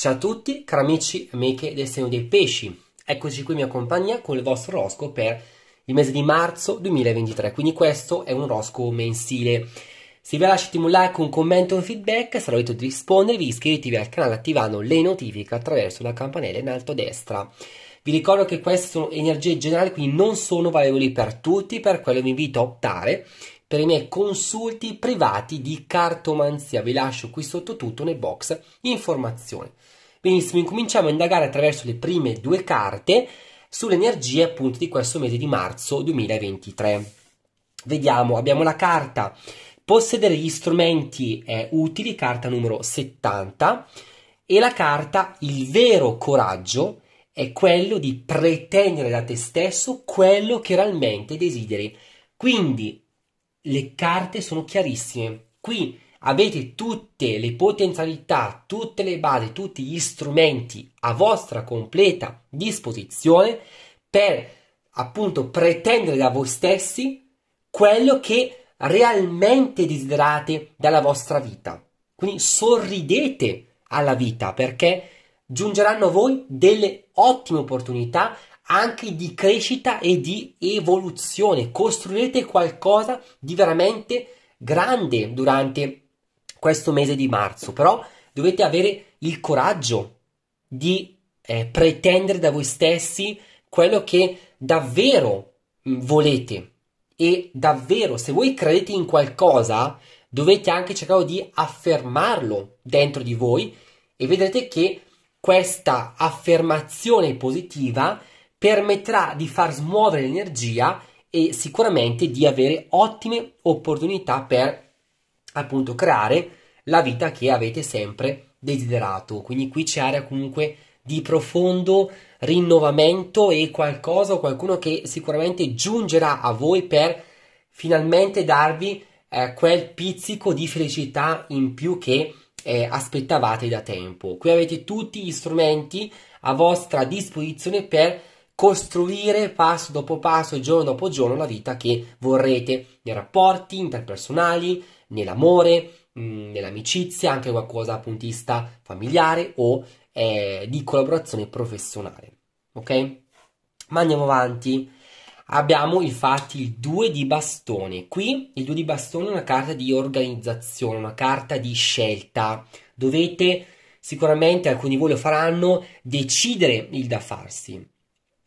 Ciao a tutti, cari amici e amiche del segno dei pesci. Eccoci qui in mia compagnia con il vostro rosco per il mese di marzo 2023. Quindi questo è un rosco mensile. Se vi lasciate un like, un commento un feedback, sarò lieto di rispondervi. Iscrivetevi al canale attivando le notifiche attraverso la campanella in alto a destra. Vi ricordo che queste sono energie generali, quindi non sono valevoli per tutti, per quello vi invito a optare per i miei consulti privati di cartomanzia. Vi lascio qui sotto tutto nel box informazione. Benissimo, incominciamo a indagare attraverso le prime due carte sull'energia appunto di questo mese di marzo 2023. Vediamo, abbiamo la carta possedere gli strumenti eh, utili, carta numero 70, e la carta il vero coraggio è quello di pretendere da te stesso quello che realmente desideri. Quindi le carte sono chiarissime. Qui avete tutte le potenzialità, tutte le basi, tutti gli strumenti a vostra completa disposizione per appunto pretendere da voi stessi quello che realmente desiderate dalla vostra vita. Quindi sorridete alla vita perché giungeranno a voi delle ottime opportunità anche di crescita e di evoluzione. Costruirete qualcosa di veramente grande durante questo mese di marzo, però dovete avere il coraggio di eh, pretendere da voi stessi quello che davvero mm, volete e davvero se voi credete in qualcosa dovete anche cercare di affermarlo dentro di voi e vedrete che questa affermazione positiva permetterà di far smuovere l'energia e sicuramente di avere ottime opportunità per appunto creare la vita che avete sempre desiderato. Quindi qui c'è area comunque di profondo rinnovamento e qualcosa o qualcuno che sicuramente giungerà a voi per finalmente darvi eh, quel pizzico di felicità in più che eh, aspettavate da tempo. Qui avete tutti gli strumenti a vostra disposizione per costruire passo dopo passo, giorno dopo giorno, la vita che vorrete nei rapporti interpersonali, nell'amore, mm, nell'amicizia, anche qualcosa dal punto di vista familiare o eh, di collaborazione professionale. Ok? Ma andiamo avanti. Abbiamo infatti il 2 di bastone. Qui il 2 di bastone è una carta di organizzazione, una carta di scelta. Dovete sicuramente, alcuni di voi lo faranno, decidere il da farsi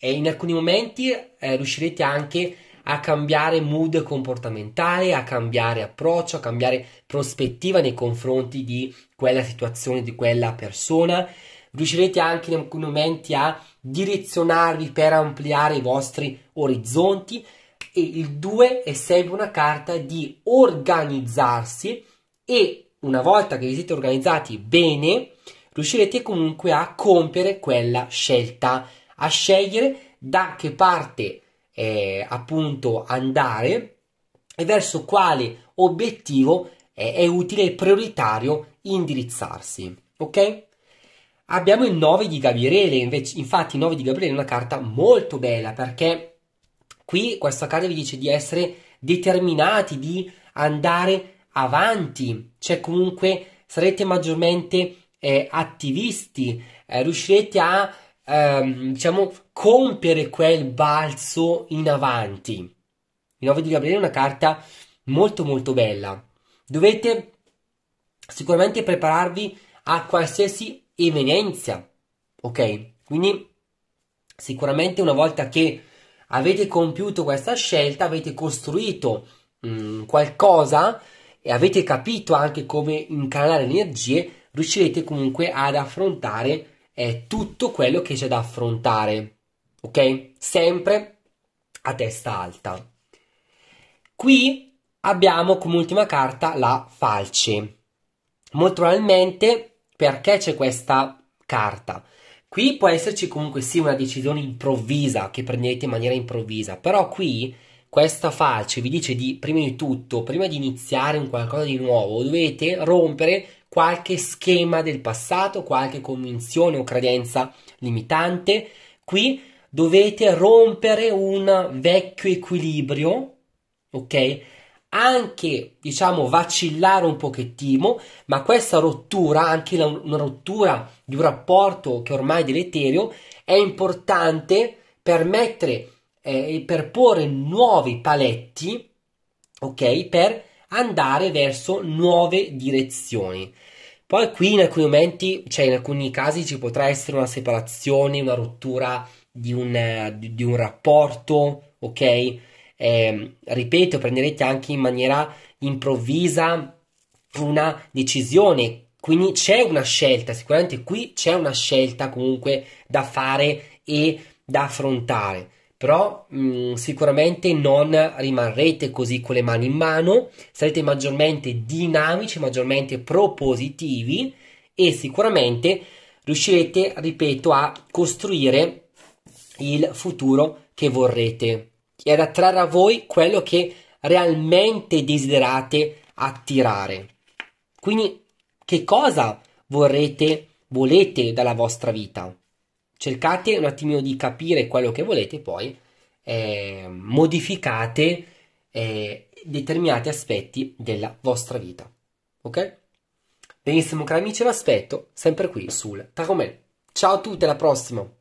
e in alcuni momenti eh, riuscirete anche a cambiare mood comportamentale, a cambiare approccio, a cambiare prospettiva nei confronti di quella situazione, di quella persona. Riuscirete anche in alcuni momenti a direzionarvi per ampliare i vostri orizzonti e il 2 è sempre una carta di organizzarsi e una volta che vi siete organizzati bene riuscirete comunque a compiere quella scelta a scegliere da che parte eh, appunto andare e verso quale obiettivo eh, è utile e prioritario indirizzarsi. Ok? Abbiamo il 9 di Gabriele, invece, infatti il 9 di Gabriele è una carta molto bella perché qui questa carta vi dice di essere determinati, di andare avanti, cioè comunque sarete maggiormente eh, attivisti, eh, riuscirete a ehm, diciamo, compiere quel balzo in avanti. Il 9 di Gabriele è una carta molto molto bella. Dovete sicuramente prepararvi a qualsiasi evenienza, ok? Quindi sicuramente una volta che avete compiuto questa scelta, avete costruito mh, mm, qualcosa e avete capito anche come incanalare le energie, riuscirete comunque ad affrontare è tutto quello che c'è da affrontare, ok? Sempre a testa alta. Qui abbiamo come ultima carta la falce. Molto probabilmente perché c'è questa carta? Qui può esserci comunque sì una decisione improvvisa che prendete in maniera improvvisa, però qui questa falce vi dice di prima di tutto, prima di iniziare un qualcosa di nuovo, dovete rompere qualche schema del passato, qualche convinzione o credenza limitante. Qui dovete rompere un vecchio equilibrio, ok? Anche, diciamo, vacillare un pochettino, ma questa rottura, anche la, una rottura di un rapporto che ormai è deleterio, è importante per mettere eh, per porre nuovi paletti, ok? Per andare verso nuove direzioni. Poi qui in alcuni momenti, cioè in alcuni casi ci potrà essere una separazione, una rottura di un, di un rapporto, ok? Eh, ripeto, prenderete anche in maniera improvvisa una decisione. Quindi c'è una scelta, sicuramente qui c'è una scelta comunque da fare e da affrontare però mh, mm, sicuramente non rimarrete così con le mani in mano, sarete maggiormente dinamici, maggiormente propositivi e sicuramente riuscirete, ripeto, a costruire il futuro che vorrete e ad attrarre a voi quello che realmente desiderate attirare. Quindi che cosa vorrete, volete dalla vostra vita? cercate un attimino di capire quello che volete, e poi eh, modificate eh, determinati aspetti della vostra vita. Ok? Benissimo, cari amici, vi aspetto sempre qui sul Taromel. Ciao a tutti, alla prossima!